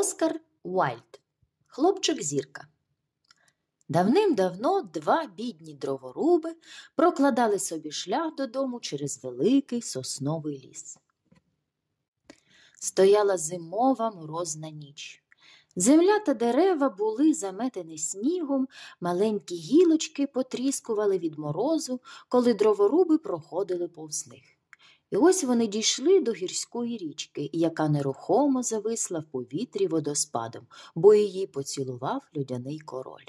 Оскар Уайльд Хлопчик зірка. Давним-давно два бідні дроворуби прокладали собі шлях додому через великий сосновий ліс. Стояла зимова морозна ніч. Земля та дерева були заметені снігом, маленькі гілочки потріскували від морозу, коли дроворуби проходили повз них. І ось вони дійшли до гірської річки, яка нерухомо зависла в повітрі водоспадом, бо її поцілував людяний король.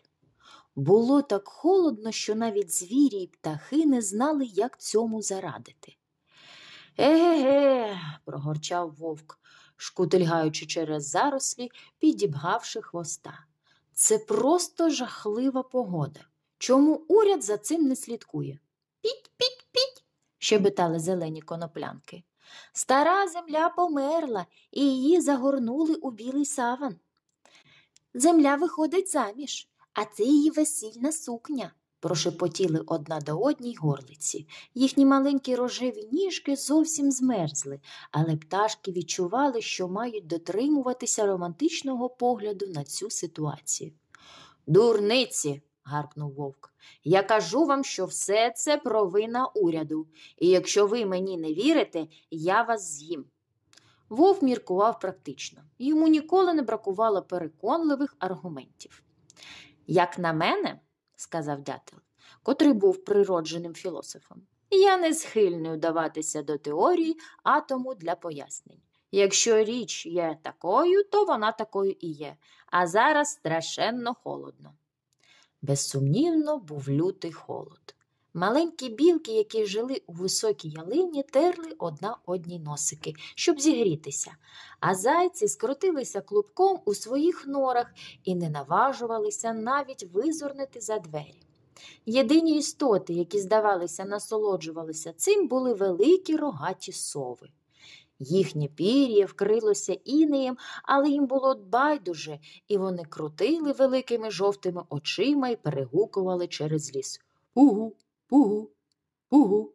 Було так холодно, що навіть звірі й птахи не знали, як цьому зарадити. Еге, прогорчав вовк, шкутильгаючи через зарослі, підібгавши хвоста. Це просто жахлива погода. Чому уряд за цим не слідкує? Піть-піть! щебетали зелені коноплянки. Стара земля померла і її загорнули у білий саван. Земля виходить заміж, а це її весільна сукня. Прошепотіли одна до одній горлиці. Їхні маленькі рожеві ніжки зовсім змерзли, але пташки відчували, що мають дотримуватися романтичного погляду на цю ситуацію. Дурниці. гаркнув вовк. Я кажу вам, що все це провина уряду, і якщо ви мені не вірите, я вас з'їм. Вов міркував практично, йому ніколи не бракувало переконливих аргументів. Як на мене, сказав дятел, котрий був природженим філософом, я не схильний вдаватися до теорії атому для пояснень. Якщо річ є такою, то вона такою і є, а зараз страшенно холодно. Безсумнівно був лютий холод. Маленькі білки, які жили у високій ялині, терли одна одній носики, щоб зігрітися, а зайці скрутилися клубком у своїх норах і не наважувалися навіть визирнути за двері. Єдині істоти, які, здавалося, насолоджувалися цим, були великі рогаті сови. Їхнє пір'я вкрилося інеєм, але їм було байдуже, і вони крутили великими жовтими очима і перегукували через ліс. Пугу, пугу, пугу.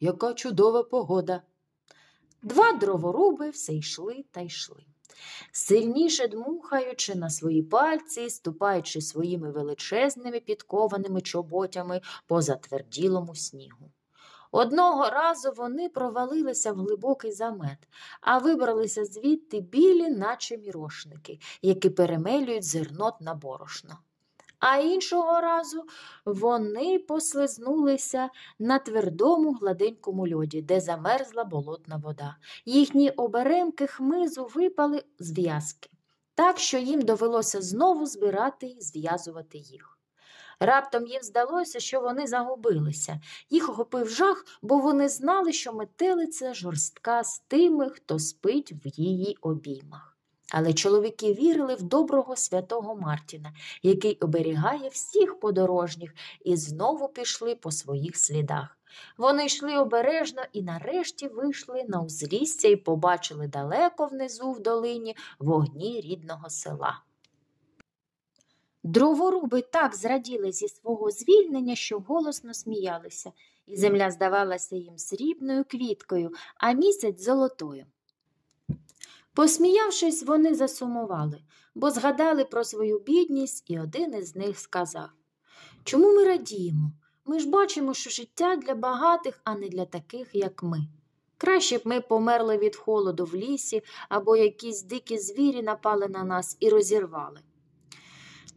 Яка чудова погода. Два дроворуби все йшли та йшли. Сильніше дмухаючи на свої пальці, ступаючи своїми величезними підкованими чоботями по затверділому снігу. Одного разу вони провалилися в глибокий замет, а вибралися звідти білі, наче мірошники, які перемелюють зернот на борошно. А іншого разу вони послизнулися на твердому гладенькому льоді, де замерзла болотна вода. Їхні оберемки хмизу випали з в'язки, так що їм довелося знову збирати і зв'язувати їх. Раптом їм здалося, що вони загубилися. Їх охопив жах, бо вони знали, що метелиця жорстка з тими, хто спить в її обіймах. Але чоловіки вірили в доброго святого Мартіна, який оберігає всіх подорожніх, і знову пішли по своїх слідах. Вони йшли обережно і нарешті вийшли на узлісся і побачили далеко внизу в долині вогні рідного села. Дроворуби так зраділи зі свого звільнення, що голосно сміялися, і земля здавалася їм срібною квіткою, а місяць золотою. Посміявшись, вони засумували, бо згадали про свою бідність, і один із них сказав Чому ми радіємо? Ми ж бачимо, що життя для багатих, а не для таких, як ми. Краще б ми померли від холоду в лісі, або якісь дикі звірі напали на нас і розірвали.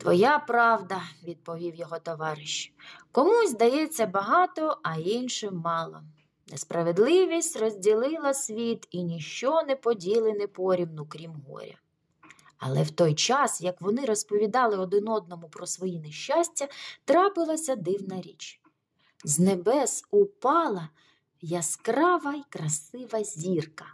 Твоя правда, відповів його товариш. Комусь здається багато, а іншим мало. Несправедливість розділила світ і ніщо не поділене порівну, крім горя. Але в той час, як вони розповідали один одному про свої нещастя, трапилася дивна річ. З небес упала яскрава й красива зірка.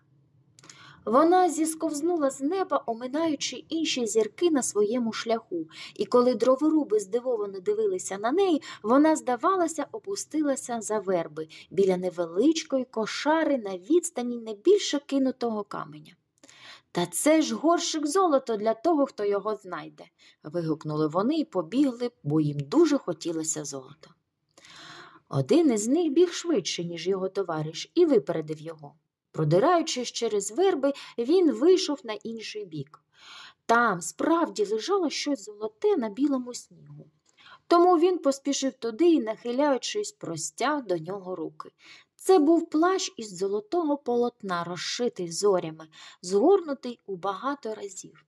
Вона зісковзнула з неба, оминаючи інші зірки на своєму шляху, і коли дроворуби здивовано дивилися на неї, вона, здавалося, опустилася за верби біля невеличкої кошари на відстані не більше кинутого каменя. Та це ж горщик золота для того, хто його знайде. вигукнули вони і побігли, бо їм дуже хотілося золота. Один із них біг швидше, ніж його товариш, і випередив його. Продираючись через верби, він вийшов на інший бік. Там справді лежало щось золоте на білому снігу. Тому він поспішив туди і, нахиляючись, простяг до нього руки. Це був плащ із золотого полотна, розшитий зорями, згорнутий у багато разів.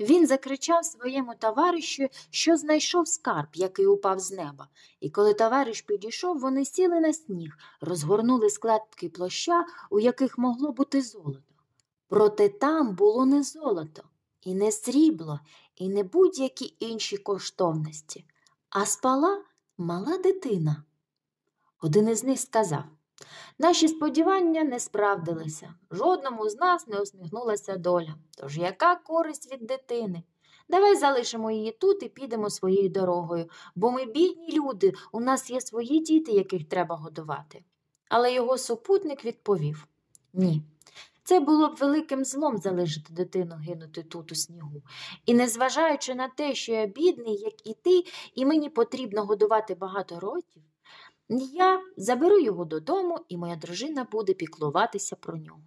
Він закричав своєму товаришу, що знайшов скарб, який упав з неба. І коли товариш підійшов, вони сіли на сніг, розгорнули складки площа, у яких могло бути золото. Проте там було не золото, і не срібло, і не будь-які інші коштовності, а спала мала дитина. Один із них сказав Наші сподівання не справдилися, жодному з нас не усміхнулася доля. Тож яка користь від дитини? Давай залишимо її тут і підемо своєю дорогою, бо ми бідні люди, у нас є свої діти, яких треба годувати. Але його супутник відповів ні. Це було б великим злом залишити дитину гинути тут у снігу. І незважаючи на те, що я бідний, як і ти, і мені потрібно годувати багато років. Я заберу його додому, і моя дружина буде піклуватися про нього.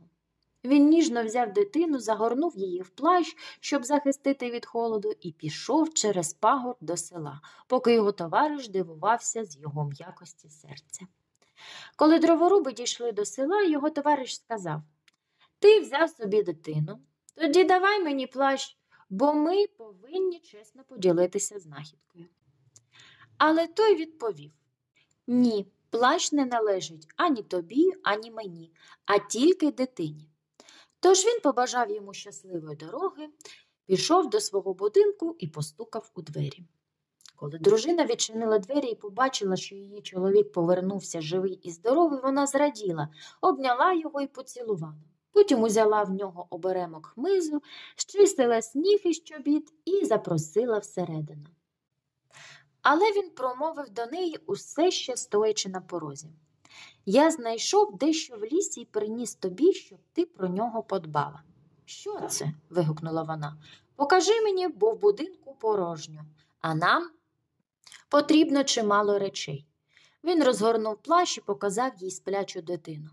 Він ніжно взяв дитину, загорнув її в плащ, щоб захистити від холоду, і пішов через пагор до села, поки його товариш дивувався з його м'якості серця. Коли дроворуби дійшли до села, його товариш сказав Ти взяв собі дитину, тоді давай мені плащ, бо ми повинні чесно поділитися знахідкою. Але той відповів ні, плащ не належить ані тобі, ані мені, а тільки дитині. Тож він побажав йому щасливої дороги, пішов до свого будинку і постукав у двері. Коли дружина відчинила двері і побачила, що її чоловік повернувся живий і здоровий, вона зраділа, обняла його і поцілувала. Потім узяла в нього оберемок хмизу, щистила сніг із чобіт і запросила всередину але він промовив до неї усе ще стоячи на порозі. Я знайшов дещо в лісі і приніс тобі, щоб ти про нього подбала. Що це? вигукнула вона. Покажи мені, бо в будинку порожньо, а нам потрібно чимало речей. Він розгорнув плащ і показав їй сплячу дитину.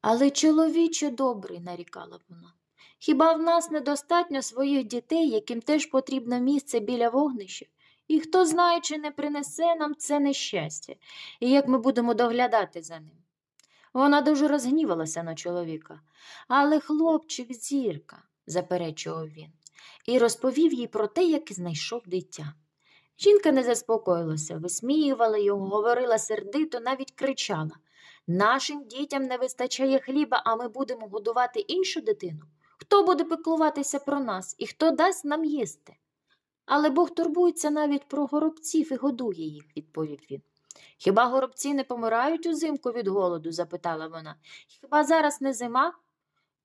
Але чоловіче добрий, нарікала вона. Хіба в нас недостатньо своїх дітей, яким теж потрібно місце біля вогнища? І хто знає, чи не принесе нам це нещастя, і як ми будемо доглядати за ним. Вона дуже розгнівалася на чоловіка, але хлопчик зірка, заперечував він, і розповів їй про те, як знайшов дитя. Жінка не заспокоїлася, висміювала його, говорила сердито, навіть кричала Нашим дітям не вистачає хліба, а ми будемо годувати іншу дитину. Хто буде піклуватися про нас і хто дасть нам їсти? Але Бог турбується навіть про горобців і годує їх, відповів він. Хіба горобці не помирають узимку від голоду? запитала вона. Хіба зараз не зима?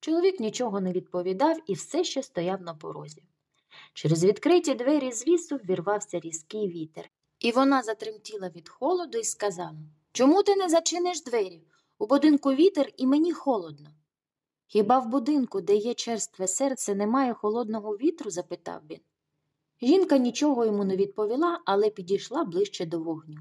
Чоловік нічого не відповідав і все ще стояв на порозі. Через відкриті двері з лісу ввірвався різкий вітер, і вона затремтіла від холоду і сказала Чому ти не зачиниш двері? У будинку вітер і мені холодно. Хіба в будинку, де є черстве серце, немає холодного вітру? запитав він. Жінка нічого йому не відповіла, але підійшла ближче до вогню.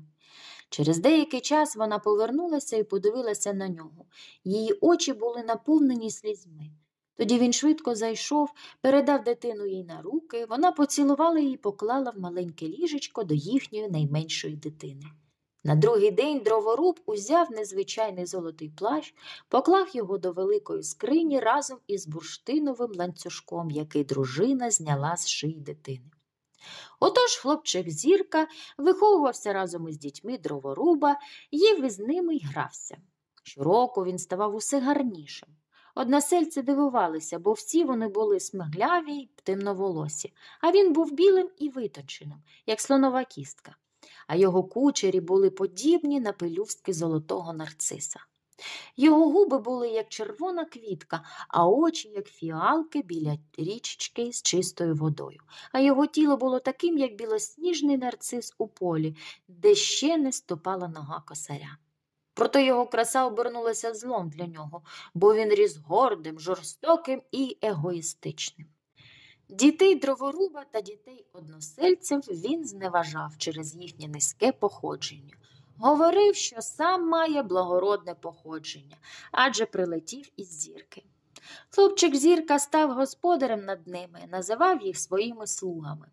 Через деякий час вона повернулася і подивилася на нього. Її очі були наповнені слізьми. Тоді він швидко зайшов, передав дитину їй на руки, вона поцілувала її і поклала в маленьке ліжечко до їхньої найменшої дитини. На другий день дроворуб узяв незвичайний золотий плащ, поклав його до великої скрині разом із бурштиновим ланцюжком, який дружина зняла з шиї дитини. Отож хлопчик Зірка виховувався разом із дітьми дроворуба, їв із ними й грався. Щороку він ставав усе гарнішим. Односельці дивувалися, бо всі вони були смигляві й темноволосі, а він був білим і виточеним, як слонова кістка, а його кучері були подібні на пелюстки золотого нарциса. Його губи були, як червона квітка, а очі, як фіалки біля річечки з чистою водою, а його тіло було таким, як білосніжний нарцис у полі, де ще не ступала нога косаря. Проте його краса обернулася злом для нього, бо він ріс гордим, жорстоким і егоїстичним. Дітей дроворуба та дітей односельців він зневажав через їхнє низьке походження. Говорив, що сам має благородне походження, адже прилетів із зірки. Хлопчик зірка став господарем над ними, називав їх своїми слугами.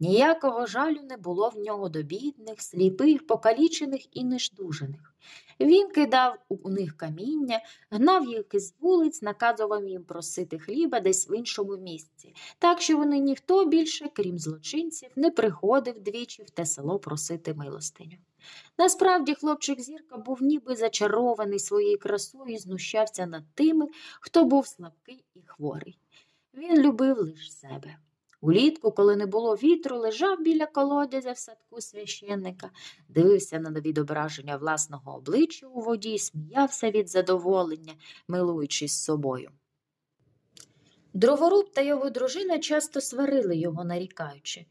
Ніякого жалю не було в нього до бідних, сліпих, покалічених і неждужених. Він кидав у них каміння, гнав їх із вулиць, наказував їм просити хліба десь в іншому місці, так що вони ніхто більше, крім злочинців, не приходив двічі в те село просити милостиню. Насправді, хлопчик зірка був ніби зачарований своєю красою і знущався над тими, хто був слабкий і хворий. Він любив лише себе. Улітку, коли не було вітру, лежав біля колодязя в садку священника, дивився на відображення власного обличчя у воді, сміявся від задоволення, милуючись собою. Дроворуб та його дружина часто сварили його, нарікаючи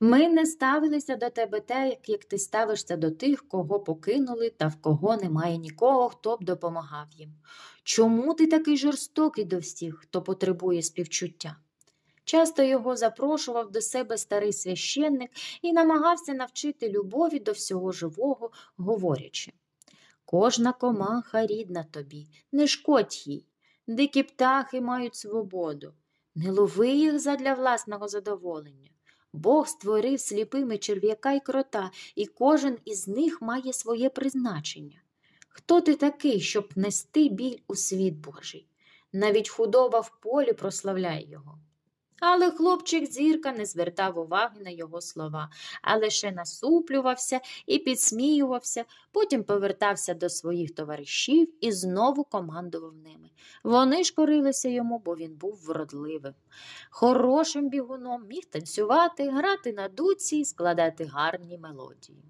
ми не ставилися до тебе так, як ти ставишся до тих, кого покинули та в кого немає нікого, хто б допомагав їм. Чому ти такий жорстокий до всіх, хто потребує співчуття? Часто його запрошував до себе старий священник і намагався навчити любові до всього живого, говорячи Кожна комаха рідна тобі, не шкодь їй. Дикі птахи мають свободу. Не лови їх задля власного задоволення. Бог створив сліпими черв'яка і крота, і кожен із них має своє призначення. Хто ти такий, щоб нести біль у світ Божий? Навіть худоба в полі прославляє його. Але хлопчик зірка не звертав уваги на його слова, а лише насуплювався і підсміювався, потім повертався до своїх товаришів і знову командував ними. Вони ж корилися йому, бо він був вродливим. Хорошим бігуном міг танцювати, грати на дуці і складати гарні мелодії.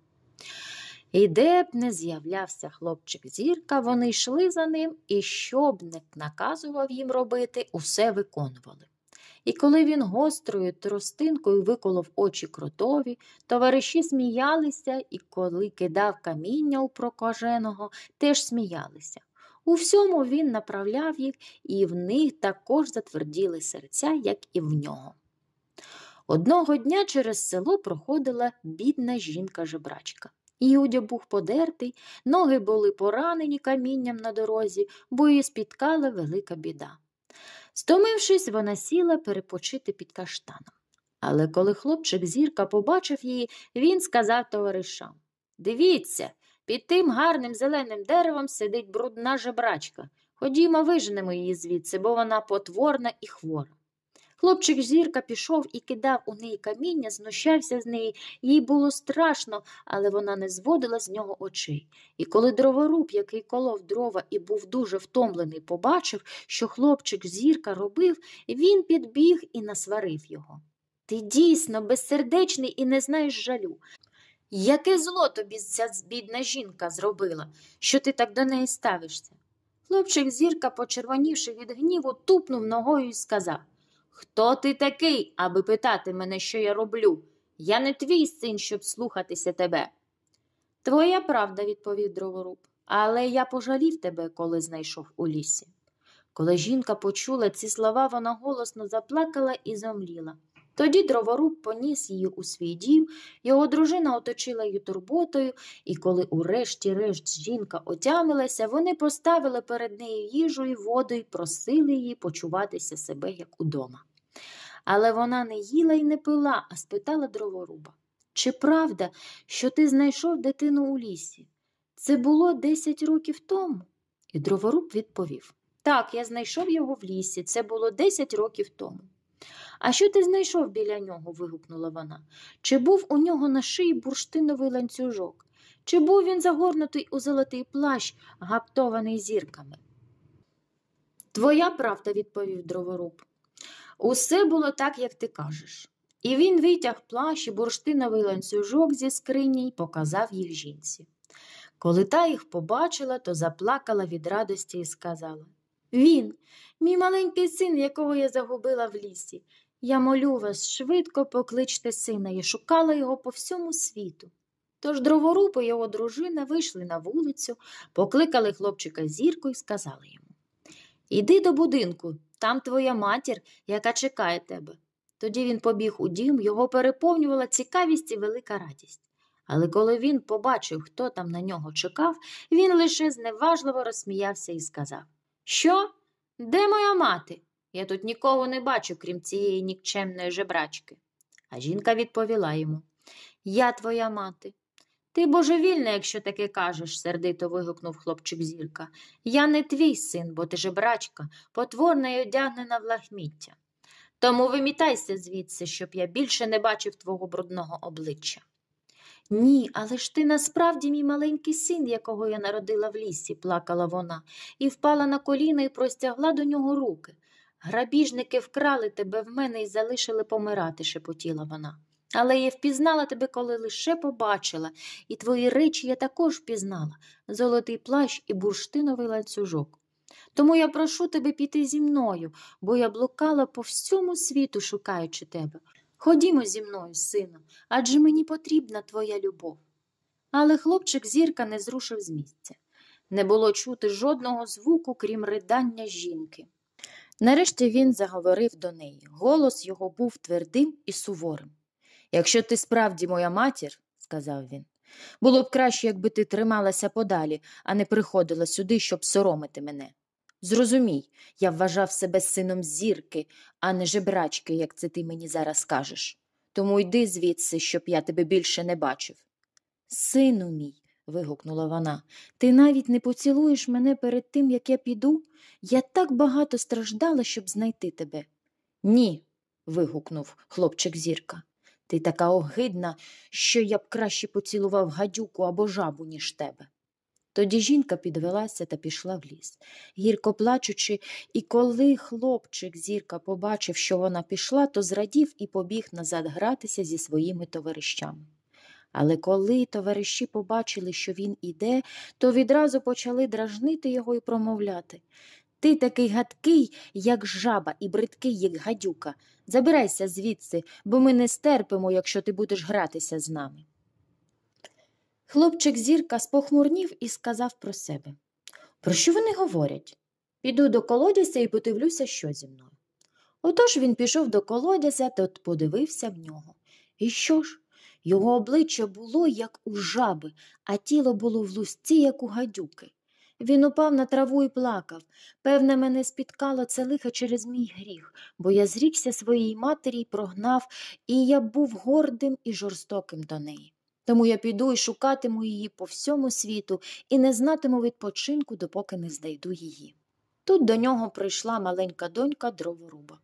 І де б не з'являвся хлопчик зірка, вони йшли за ним і, щоб не наказував їм робити, усе виконували. І коли він гострою тростинкою виколов очі кротові, товариші сміялися, і коли кидав каміння у прокаженого, теж сміялися. У всьому він направляв їх, і в них також затверділи серця, як і в нього. Одного дня через село проходила бідна жінка-жебрачка. Юдя був подертий, ноги були поранені камінням на дорозі, бо її спіткала велика біда. Стомившись, вона сіла перепочити під каштаном. Але коли хлопчик зірка побачив її, він сказав товаришам Дивіться, під тим гарним зеленим деревом сидить брудна жебрачка. Ходімо, виженемо її звідси, бо вона потворна і хвора. Хлопчик зірка пішов і кидав у неї каміння, знущався з неї. Їй було страшно, але вона не зводила з нього очей. І коли дроворуб, який колов дрова і був дуже втомлений, побачив, що хлопчик зірка робив, він підбіг і насварив його. Ти дійсно безсердечний і не знаєш жалю. Яке зло тобі ця бідна жінка зробила, що ти так до неї ставишся? Хлопчик зірка, почервонівши від гніву, тупнув ногою і сказав Хто ти такий, аби питати мене, що я роблю? Я не твій син, щоб слухатися тебе. Твоя правда, відповів дроворуб, але я пожалів тебе, коли знайшов у лісі. Коли жінка почула ці слова, вона голосно заплакала і зомліла. Тоді дроворуб поніс її у свій дім, його дружина оточила її турботою, і коли урешті-решт жінка отямилася, вони поставили перед нею їжу і воду і просили її почуватися себе як удома. Але вона не їла і не пила, а спитала дроворуба чи правда, що ти знайшов дитину у лісі? Це було десять років тому. І дроворуб відповів Так, я знайшов його в лісі, це було десять років тому. А що ти знайшов біля нього? вигукнула вона. Чи був у нього на шиї бурштиновий ланцюжок? Чи був він загорнутий у золотий плащ, гаптований зірками? Твоя правда, відповів дроворуб. Усе було так, як ти кажеш. І він витяг плащ і бурштиновий ланцюжок зі скрині й показав їх жінці. Коли та їх побачила, то заплакала від радості і сказала Він, мій маленький син, якого я загубила в лісі, я молю вас, швидко покличте сина я шукала його по всьому світу. Тож дроворуб і його дружина вийшли на вулицю, покликали хлопчика зірку і сказали йому Іди до будинку, там твоя матір, яка чекає тебе. Тоді він побіг у дім, його переповнювала цікавість і велика радість. Але коли він побачив, хто там на нього чекав, він лише зневажливо розсміявся і сказав Що? Де моя мати? Я тут нікого не бачу, крім цієї нікчемної жебрачки. А жінка відповіла йому Я твоя мати. Ти божевільна, якщо таке кажеш, сердито вигукнув хлопчик зірка. Я не твій син, бо ти жебрачка, потворна й одягнена в лахміття. Тому вимітайся звідси, щоб я більше не бачив твого брудного обличчя. Ні, але ж ти насправді мій маленький син, якого я народила в лісі, плакала вона, і впала на коліна і простягла до нього руки. Грабіжники вкрали тебе в мене і залишили помирати, шепотіла вона. Але я впізнала тебе, коли лише побачила, і твої речі я також впізнала золотий плащ і бурштиновий ланцюжок. Тому я прошу тебе піти зі мною, бо я блукала по всьому світу, шукаючи тебе. Ходімо зі мною, сину, адже мені потрібна твоя любов. Але хлопчик зірка не зрушив з місця. Не було чути жодного звуку, крім ридання жінки. Нарешті він заговорив до неї. Голос його був твердим і суворим. Якщо ти справді моя матір, сказав він, було б краще, якби ти трималася подалі, а не приходила сюди, щоб соромити мене. Зрозумій, я вважав себе сином зірки, а не жебрачки, як це ти мені зараз кажеш. Тому йди звідси, щоб я тебе більше не бачив. Сину мій, вигукнула вона. Ти навіть не поцілуєш мене перед тим, як я піду? Я так багато страждала, щоб знайти тебе. Ні. вигукнув хлопчик зірка. Ти така огидна, що я б краще поцілував гадюку або жабу, ніж тебе. Тоді жінка підвелася та пішла в ліс, гірко плачучи, і коли хлопчик зірка побачив, що вона пішла, то зрадів і побіг назад гратися зі своїми товаришами. Але коли товариші побачили, що він іде, то відразу почали дражнити його і промовляти Ти такий гадкий, як жаба, і бридкий, як гадюка. Забирайся звідси, бо ми не стерпимо, якщо ти будеш гратися з нами. Хлопчик зірка спохмурнів і сказав про себе Про що вони говорять? Піду до колодязя і подивлюся, що зі мною. Отож він пішов до колодязя та подивився в нього. І що ж? Його обличчя було, як у жаби, а тіло було в лузці, як у гадюки. Він упав на траву і плакав. Певне, мене спіткало це лихо через мій гріх, бо я зрікся своїй матері і прогнав, і я був гордим і жорстоким до неї. Тому я піду і шукатиму її по всьому світу і не знатиму відпочинку, допоки не знайду її. Тут до нього прийшла маленька донька дроворуба.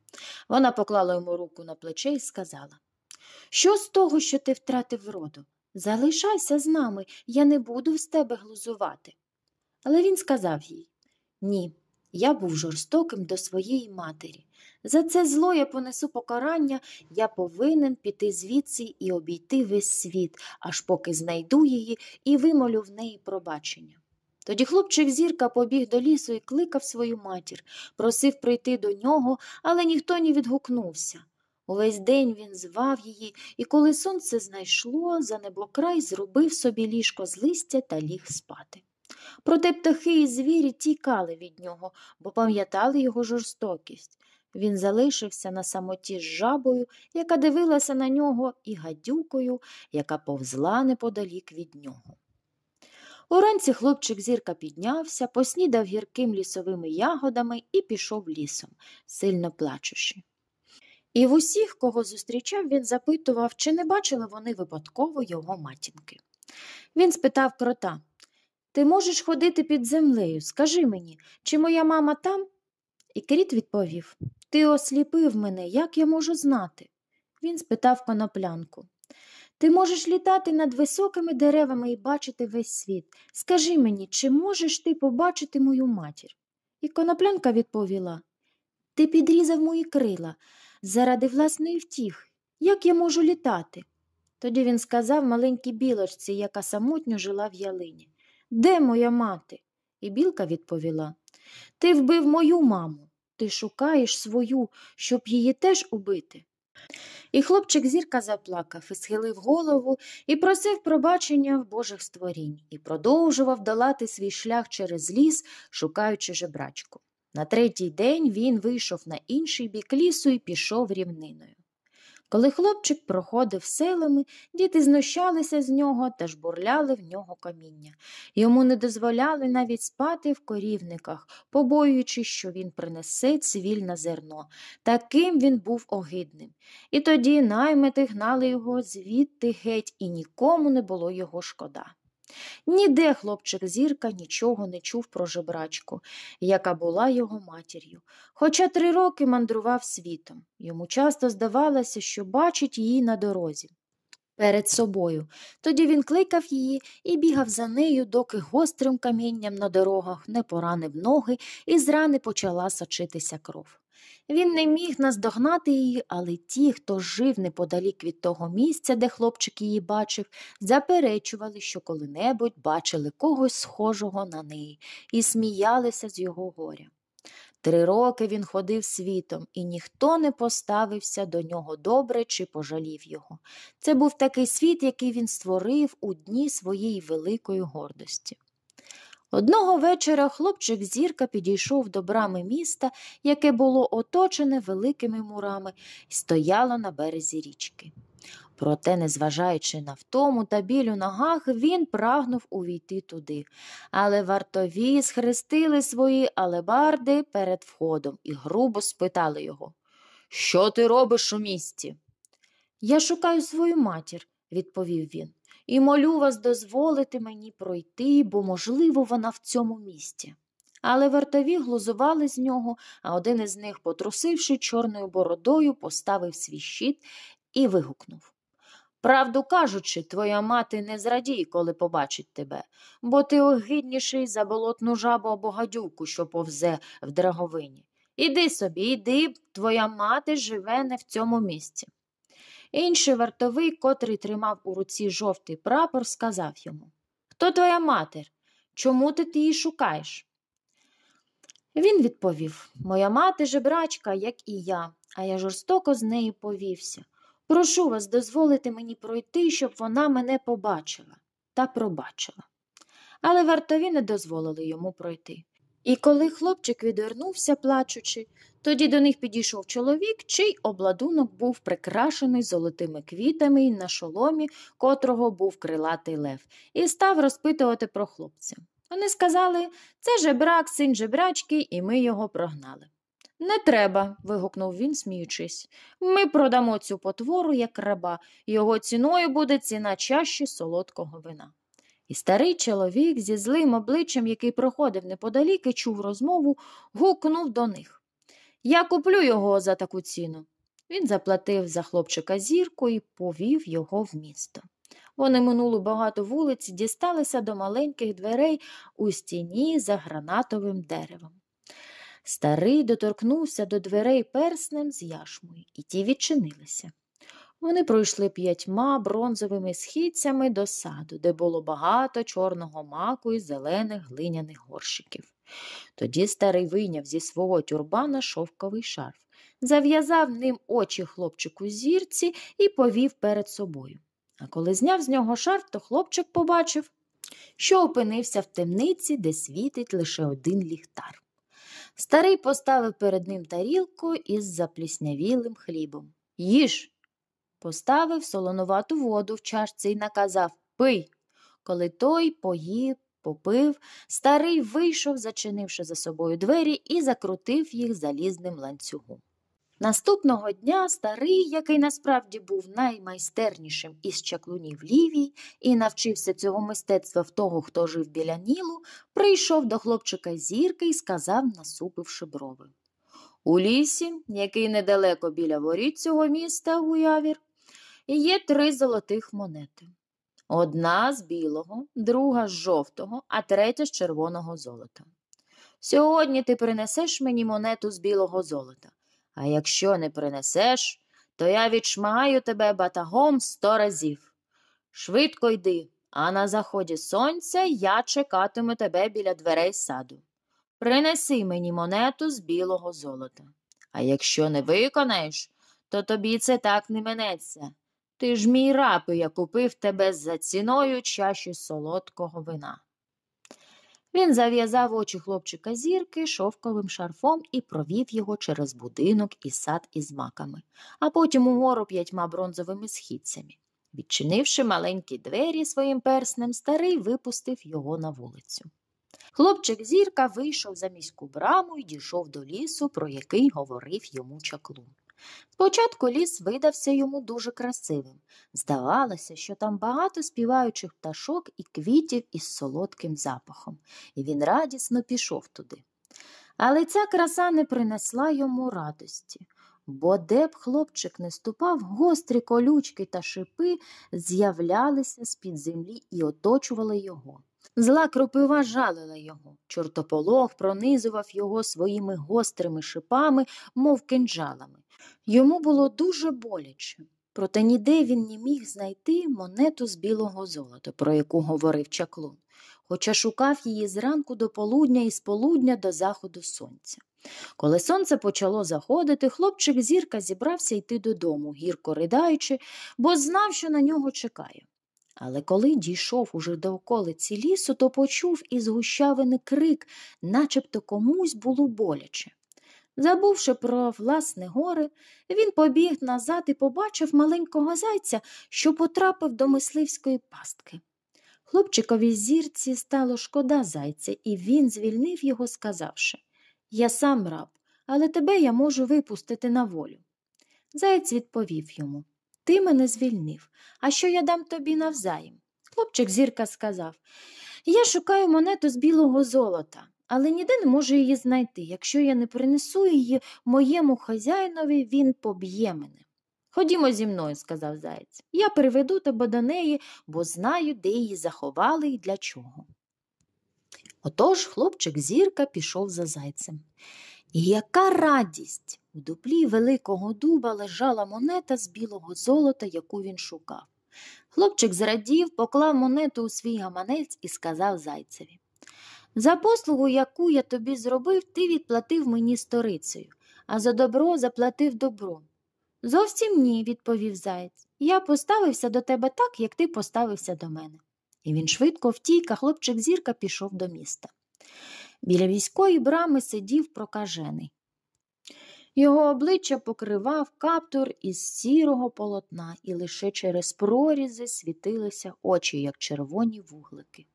Вона поклала йому руку на плече і сказала що з того, що ти втратив роду? Залишайся з нами, я не буду з тебе глузувати. Але він сказав їй Ні, я був жорстоким до своєї матері. За це зло я понесу покарання, я повинен піти звідси і обійти весь світ, аж поки знайду її і вимолю в неї пробачення. Тоді хлопчик зірка побіг до лісу і кликав свою матір, просив прийти до нього, але ніхто не відгукнувся. Увесь день він звав її, і коли сонце знайшло, за небокрай зробив собі ліжко з листя та ліг спати. Проте птахи і звірі тікали від нього, бо пам'ятали його жорстокість. Він залишився на самоті з жабою, яка дивилася на нього, і гадюкою, яка повзла неподалік від нього. Уранці хлопчик зірка піднявся, поснідав гірким лісовими ягодами і пішов лісом, сильно плачучи. І в усіх, кого зустрічав, він запитував, чи не бачили вони випадково його матінки. Він спитав крота Ти можеш ходити під землею? Скажи мені, чи моя мама там? І кріт відповів Ти осліпив мене, як я можу знати? Він спитав коноплянку. Ти можеш літати над високими деревами і бачити весь світ. Скажи мені, чи можеш ти побачити мою матір? І коноплянка відповіла ти підрізав мої крила заради власної втіх. Як я можу літати? Тоді він сказав маленькій білочці, яка самотньо жила в ялині. Де моя мати? І білка відповіла Ти вбив мою маму, ти шукаєш свою, щоб її теж убити. І хлопчик зірка заплакав і схилив голову і просив пробачення в божих створінь і продовжував долати свій шлях через ліс, шукаючи жебрачку. На третій день він вийшов на інший бік лісу і пішов рівниною. Коли хлопчик проходив селами, діти знущалися з нього та жбурляли в нього каміння. Йому не дозволяли навіть спати в корівниках, побоюючись, що він принесе цивільне зерно. Таким він був огидним. І тоді наймити гнали його звідти геть, і нікому не було його шкода. Ніде хлопчик зірка нічого не чув про жебрачку, яка була його матір'ю, хоча три роки мандрував світом. Йому часто здавалося, що бачить її на дорозі. Перед собою. Тоді він кликав її і бігав за нею, доки гострим камінням на дорогах не поранив ноги, і з рани почала сочитися кров. Він не міг наздогнати її, але ті, хто жив неподалік від того місця, де хлопчик її бачив, заперечували, що коли-небудь бачили когось схожого на неї, і сміялися з його горя. Три роки він ходив світом, і ніхто не поставився до нього добре чи пожалів його. Це був такий світ, який він створив у дні своєї великої гордості. Одного вечора хлопчик зірка підійшов до брами міста, яке було оточене великими мурами і стояло на березі річки. Проте, незважаючи на втому та біль у ногах, він прагнув увійти туди. Але вартові схрестили свої алебарди перед входом і грубо спитали його Що ти робиш у місті? Я шукаю свою матір, відповів він і молю вас дозволити мені пройти, бо, можливо, вона в цьому місті. Але вартові глузували з нього, а один із них, потрусивши чорною бородою, поставив свій щит і вигукнув Правду кажучи, твоя мати не зрадій, коли побачить тебе, бо ти огидніший за болотну жабу або гадюку, що повзе в драговині. Іди собі, іди, твоя мати живе не в цьому місці. Інший вартовий, котрий тримав у руці жовтий прапор, сказав йому Хто твоя матір? Чому ти її шукаєш? Він відповів Моя мати жебрачка, як і я, а я жорстоко з нею повівся. Прошу вас дозволити мені пройти, щоб вона мене побачила та пробачила. Але вартові не дозволили йому пройти. І коли хлопчик відвернувся, плачучи, тоді до них підійшов чоловік, чий обладунок був прикрашений золотими квітами і на шоломі, котрого був крилатий лев, і став розпитувати про хлопця. Вони сказали це жебрак, син жебрачки, і ми його прогнали. Не треба. вигукнув він, сміючись. Ми продамо цю потвору як раба, його ціною буде ціна чаші солодкого вина. І старий чоловік зі злим обличчям, який проходив неподалік і чув розмову, гукнув до них. Я куплю його за таку ціну. Він заплатив за хлопчика зірку і повів його в місто. Вони минули багато вулиць, дісталися до маленьких дверей у стіні за гранатовим деревом. Старий доторкнувся до дверей перснем з яшмою, і ті відчинилися. Вони пройшли п'ятьма бронзовими східцями до саду, де було багато чорного маку і зелених глиняних горщиків. Тоді старий вийняв зі свого тюрбана шовковий шарф, зав'язав ним очі хлопчику зірці і повів перед собою. А коли зняв з нього шарф, то хлопчик побачив, що опинився в темниці, де світить лише один ліхтар. Старий поставив перед ним тарілку із запліснявілим хлібом. Їж поставив солонувату воду в чашці і наказав Пий. Коли той поїв, попив, старий вийшов, зачинивши за собою двері, і закрутив їх залізним ланцюгом. Наступного дня старий, який насправді був наймайстернішим із чаклунів лівій і навчився цього мистецтва в того, хто жив біля Нілу, прийшов до хлопчика зірки і сказав, насупивши брови. У лісі, який недалеко біля воріт цього міста, Гуявір, і є три золотих монети. Одна з білого, друга з жовтого, а третя з червоного золота. Сьогодні ти принесеш мені монету з білого золота, а якщо не принесеш, то я відшмагаю тебе батагом сто разів. Швидко йди, а на заході сонця я чекатиму тебе біля дверей саду. Принеси мені монету з білого золота. А якщо не виконаєш, то тобі це так не минеться. Ти ж мій раб, я купив тебе за ціною чаші солодкого вина. Він зав'язав очі хлопчика зірки шовковим шарфом і провів його через будинок і сад із маками, а потім угору п'ятьма бронзовими східцями. Відчинивши маленькі двері своїм перснем, старий випустив його на вулицю. Хлопчик зірка вийшов за міську браму і дійшов до лісу, про який говорив йому чаклун. Спочатку ліс видався йому дуже красивим. Здавалося, що там багато співаючих пташок і квітів із солодким запахом, і він радісно пішов туди. Але ця краса не принесла йому радості, бо де б хлопчик не ступав, гострі колючки та шипи з'являлися з під землі і оточували його. Зла кропива жалила його, чортополох пронизував його своїми гострими шипами, мов кинджалами. Йому було дуже боляче, проте ніде він не міг знайти монету з білого золота, про яку говорив чаклун, хоча шукав її зранку до полудня і з полудня до заходу сонця. Коли сонце почало заходити, хлопчик зірка зібрався йти додому, гірко ридаючи, бо знав, що на нього чекає. Але коли дійшов уже до околиці лісу, то почув із гущавини крик, начебто комусь було боляче. Забувши про власне горе, він побіг назад і побачив маленького зайця, що потрапив до мисливської пастки. Хлопчикові зірці стало шкода зайця, і він звільнив його, сказавши Я сам раб, але тебе я можу випустити на волю. Заєць відповів йому ти мене звільнив. А що я дам тобі навзаєм? Хлопчик зірка сказав Я шукаю монету з білого золота, але ніде не можу її знайти. Якщо я не принесу її моєму хазяїнові, він поб'є мене. Ходімо зі мною, сказав заєць. Я приведу тебе до неї, бо знаю, де її заховали і для чого. Отож хлопчик зірка пішов за зайцем. І яка радість! У дуплі Великого дуба лежала монета з білого золота, яку він шукав. Хлопчик зрадів, поклав монету у свій гаманець і сказав зайцеві За послугу, яку я тобі зробив, ти відплатив мені сторицею, а за добро заплатив добро. Зовсім ні, відповів заєць. Я поставився до тебе так, як ти поставився до мене. І він швидко втік, а хлопчик зірка пішов до міста. Біля військової брами сидів прокажений. Його обличчя покривав каптур із сірого полотна, і лише через прорізи світилися очі, як червоні вуглики.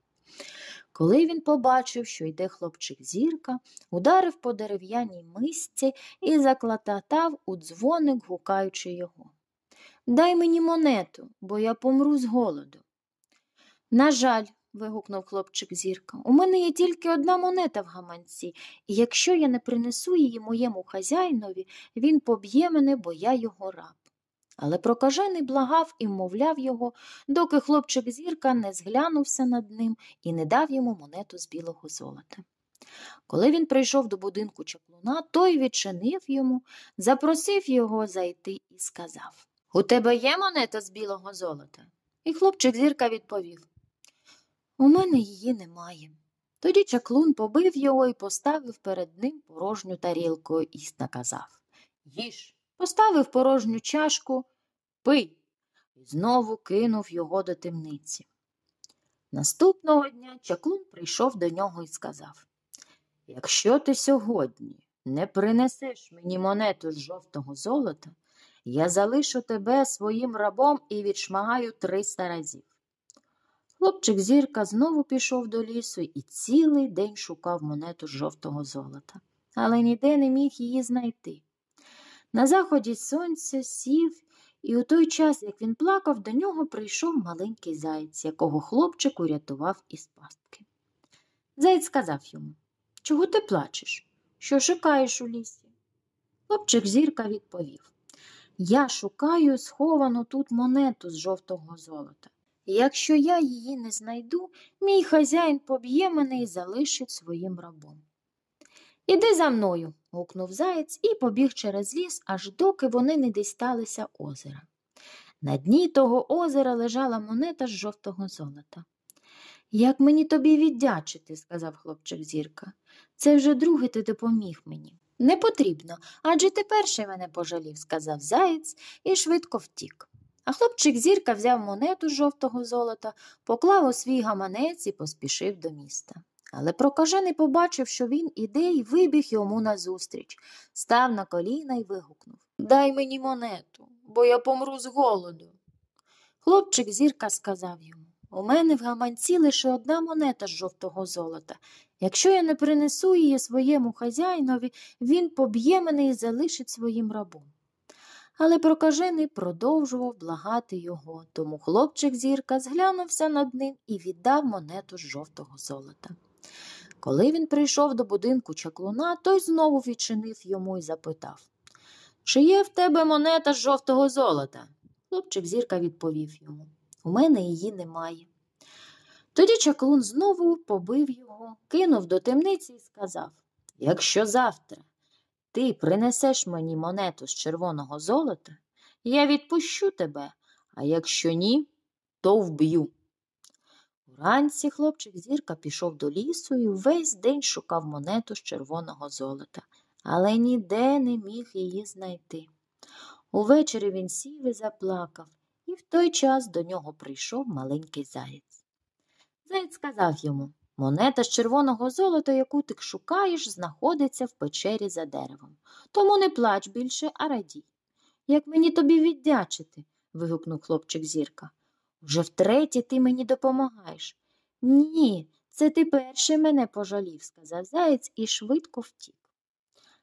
Коли він побачив, що йде хлопчик зірка, ударив по дерев'яній мисці і заклататав у дзвоник, гукаючи його. Дай мені монету, бо я помру з голоду. На жаль, вигукнув хлопчик зірка. У мене є тільки одна монета в гаманці, і якщо я не принесу її моєму хазяїнові, він поб'є мене, бо я його раб. Але прокажений благав і мовляв його, доки хлопчик зірка не зглянувся над ним і не дав йому монету з білого золота. Коли він прийшов до будинку чаклуна, той відчинив йому, запросив його зайти і сказав У тебе є монета з білого золота? І хлопчик зірка відповів у мене її немає. Тоді чаклун побив його і поставив перед ним порожню тарілку і наказав Їж, поставив порожню чашку, пий, і знову кинув його до темниці. Наступного дня чаклун прийшов до нього і сказав Якщо ти сьогодні не принесеш мені монету з жовтого золота, я залишу тебе своїм рабом і відшмагаю триста разів. Хлопчик зірка знову пішов до лісу і цілий день шукав монету з жовтого золота, але ніде не міг її знайти. На заході сонця сів, і у той час, як він плакав, до нього прийшов маленький заєць, якого хлопчик урятував із пастки. Заєць сказав йому Чого ти плачеш? Що шукаєш у лісі? Хлопчик зірка відповів Я шукаю сховану тут монету з жовтого золота. Якщо я її не знайду, мій хазяїн поб'є мене і залишить своїм рабом. Іди за мною. гукнув заєць і побіг через ліс, аж доки вони не дісталися озера. На дні того озера лежала монета з жовтого золота. Як мені тобі віддячити, сказав хлопчик зірка. Це вже другий ти допоміг мені. Не потрібно, адже ти перший мене пожалів, сказав заєць і швидко втік. А хлопчик зірка взяв монету з жовтого золота, поклав у свій гаманець і поспішив до міста. Але прокажений побачив, що він іде і вибіг йому назустріч, став на коліна і вигукнув Дай мені монету, бо я помру з голоду. Хлопчик зірка сказав йому У мене в гаманці лише одна монета з жовтого золота. Якщо я не принесу її своєму хазяїнові, він поб'є мене і залишить своїм рабом але прокажений продовжував благати його, тому хлопчик зірка зглянувся над ним і віддав монету з жовтого золота. Коли він прийшов до будинку чаклуна, той знову відчинив йому і запитав Чи є в тебе монета з жовтого золота? Хлопчик зірка відповів йому У мене її немає. Тоді чаклун знову побив його, кинув до темниці і сказав Якщо завтра ти принесеш мені монету з червоного золота, я відпущу тебе, а якщо ні, то вб'ю. Вранці хлопчик зірка пішов до лісу і весь день шукав монету з червоного золота, але ніде не міг її знайти. Увечері він сів і заплакав, і в той час до нього прийшов маленький заєць. Заєць сказав йому Монета з червоного золота, яку ти шукаєш, знаходиться в печері за деревом. Тому не плач більше, а радій. Як мені тобі віддячити? вигукнув хлопчик Зірка. вже втретє ти мені допомагаєш. Ні, це ти перший мене пожалів, сказав заєць і швидко втік.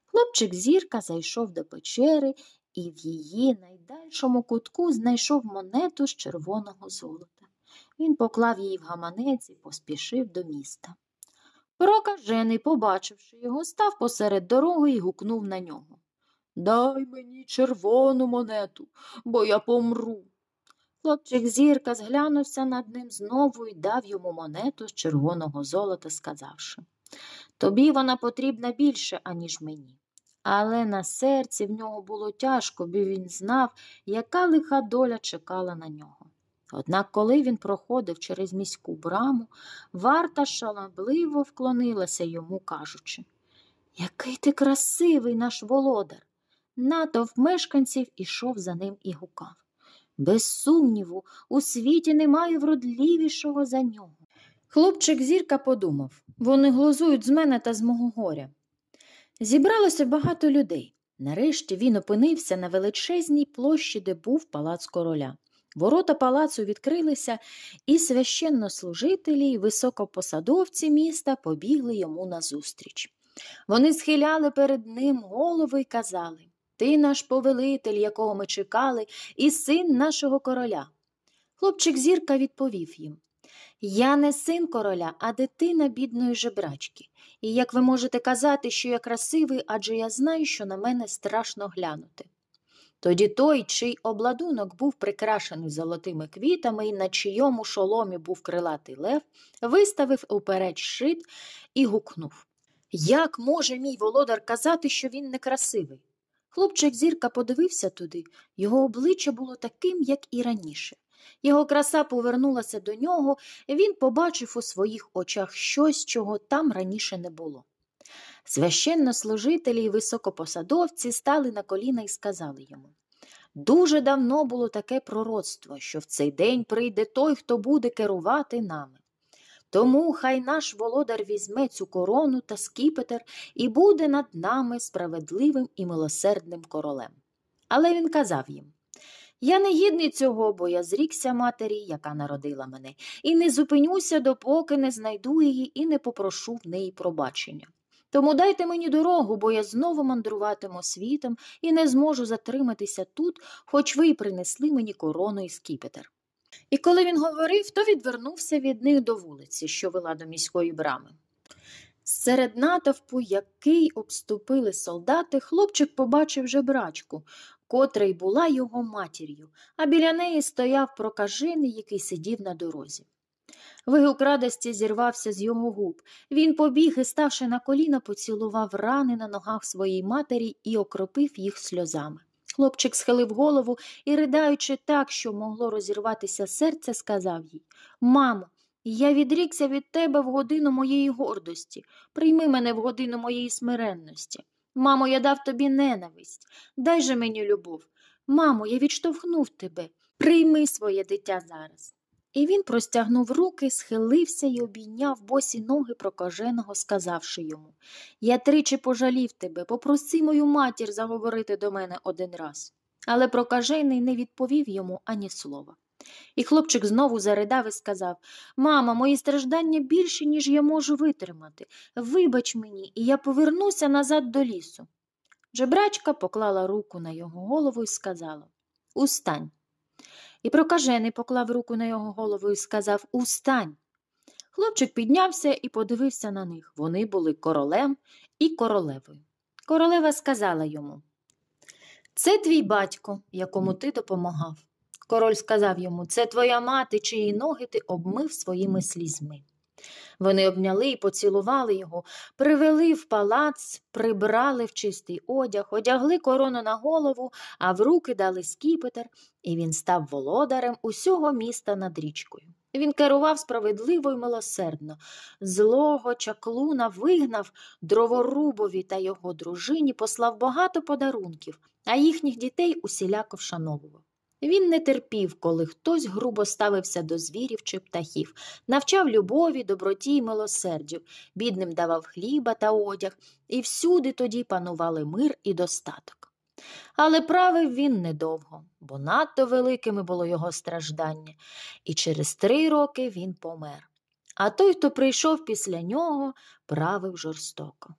Хлопчик Зірка зайшов до печери і в її найдальшому кутку знайшов монету з червоного золота. Він поклав її в гаманець і поспішив до міста. Прокажений, побачивши його, став посеред дороги і гукнув на нього Дай мені червону монету, бо я помру. Хлопчик зірка зглянувся над ним знову і дав йому монету з червоного золота, сказавши Тобі вона потрібна більше, аніж мені. Але на серці в нього було тяжко, бо він знав, яка лиха доля чекала на нього. Однак, коли він проходив через міську браму, варта шалабливо вклонилася йому, кажучи Який ти красивий наш володар! Натовп мешканців ішов за ним і гукав. Без сумніву, у світі немає вродливішого за нього. Хлопчик зірка подумав вони глузують з мене та з мого горя. Зібралося багато людей. Нарешті він опинився на величезній площі, де був палац короля. Ворота палацу відкрилися, і священнослужителі й високопосадовці міста побігли йому назустріч. Вони схиляли перед ним голови й казали Ти наш повелитель, якого ми чекали, і син нашого короля. Хлопчик зірка відповів їм Я не син короля, а дитина бідної жебрачки. І як ви можете казати, що я красивий, адже я знаю, що на мене страшно глянути. Тоді той, чий обладунок був прикрашений золотими квітами і на чийому шоломі був крилатий лев, виставив уперед шит і гукнув Як може мій володар казати, що він некрасивий? Хлопчик зірка подивився туди, його обличчя було таким, як і раніше. Його краса повернулася до нього, він побачив у своїх очах щось, чого там раніше не було. Священнослужителі й високопосадовці стали на коліна і сказали йому Дуже давно було таке пророцтво, що в цей день прийде той, хто буде керувати нами. Тому хай наш володар візьме цю корону та скіпетр і буде над нами справедливим і милосердним королем. Але він казав їм Я не гідний цього, бо я зрікся матері, яка народила мене, і не зупинюся, допоки не знайду її і не попрошу в неї пробачення. Тому дайте мені дорогу, бо я знову мандруватиму світом і не зможу затриматися тут, хоч ви й принесли мені корону і скіпетр. І коли він говорив, то відвернувся від них до вулиці, що вела до міської брами. Серед натовпу, який обступили солдати, хлопчик побачив жебрачку, котра й була його матір'ю, а біля неї стояв прокажений, який сидів на дорозі. Вигук радості зірвався з його губ. Він побіг і, ставши на коліна, поцілував рани на ногах своїй матері і окропив їх сльозами. Хлопчик схилив голову і, ридаючи так, що могло розірватися серце, сказав їй Мамо, я відрікся від тебе в годину моєї гордості, прийми мене в годину моєї смиренності. Мамо, я дав тобі ненависть. Дай же мені любов. Мамо, я відштовхнув тебе. Прийми своє дитя зараз. І він простягнув руки, схилився і обійняв босі ноги прокаженого, сказавши йому Я тричі пожалів тебе, попроси мою матір заговорити до мене один раз. Але прокажений не відповів йому ані слова. І хлопчик знову заридав і сказав Мама, мої страждання більше, ніж я можу витримати. Вибач мені, і я повернуся назад до лісу. Жебрачка поклала руку на його голову і сказала Устань. І прокажений поклав руку на його голову і сказав Устань. Хлопчик піднявся і подивився на них. Вони були королем і королевою. Королева сказала йому Це твій батько, якому ти допомагав. Король сказав йому Це твоя мати, чиї ноги ти обмив своїми слізьми. Вони обняли і поцілували його, привели в палац, прибрали в чистий одяг, одягли корону на голову, а в руки дали скіпетр, і він став володарем усього міста над річкою. Він керував справедливо і милосердно. Злого чаклуна вигнав дроворубові та його дружині, послав багато подарунків, а їхніх дітей усіляко вшановував. Він не терпів, коли хтось грубо ставився до звірів чи птахів, навчав любові, доброті й милосердю, бідним давав хліба та одяг, і всюди тоді панували мир і достаток. Але правив він недовго, бо надто великими було його страждання, і через три роки він помер. А той, хто прийшов після нього, правив жорстоко.